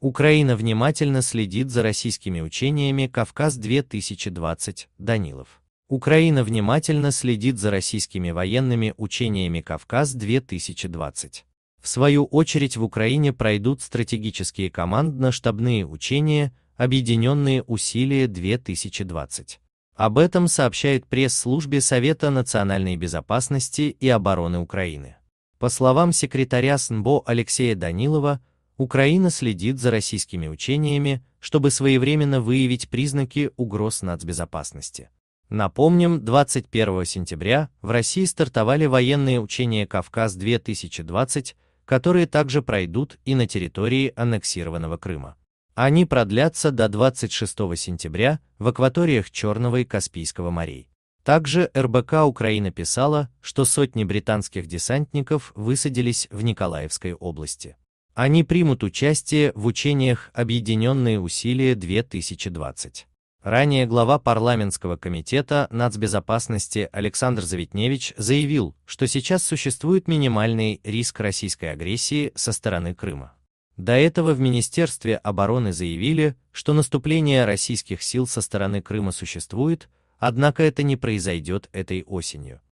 Украина внимательно следит за российскими учениями «Кавказ-2020» Данилов. Украина внимательно следит за российскими военными учениями «Кавказ-2020». В свою очередь в Украине пройдут стратегические командно-штабные учения «Объединенные усилия-2020». Об этом сообщает пресс-службе Совета национальной безопасности и обороны Украины. По словам секретаря СНБО Алексея Данилова, Украина следит за российскими учениями, чтобы своевременно выявить признаки угроз нацбезопасности. Напомним, 21 сентября в России стартовали военные учения «Кавказ-2020», которые также пройдут и на территории аннексированного Крыма. Они продлятся до 26 сентября в акваториях Черного и Каспийского морей. Также РБК Украина писала, что сотни британских десантников высадились в Николаевской области. Они примут участие в учениях «Объединенные усилия 2020». Ранее глава парламентского комитета нацбезопасности Александр Заветневич заявил, что сейчас существует минимальный риск российской агрессии со стороны Крыма. До этого в Министерстве обороны заявили, что наступление российских сил со стороны Крыма существует, однако это не произойдет этой осенью.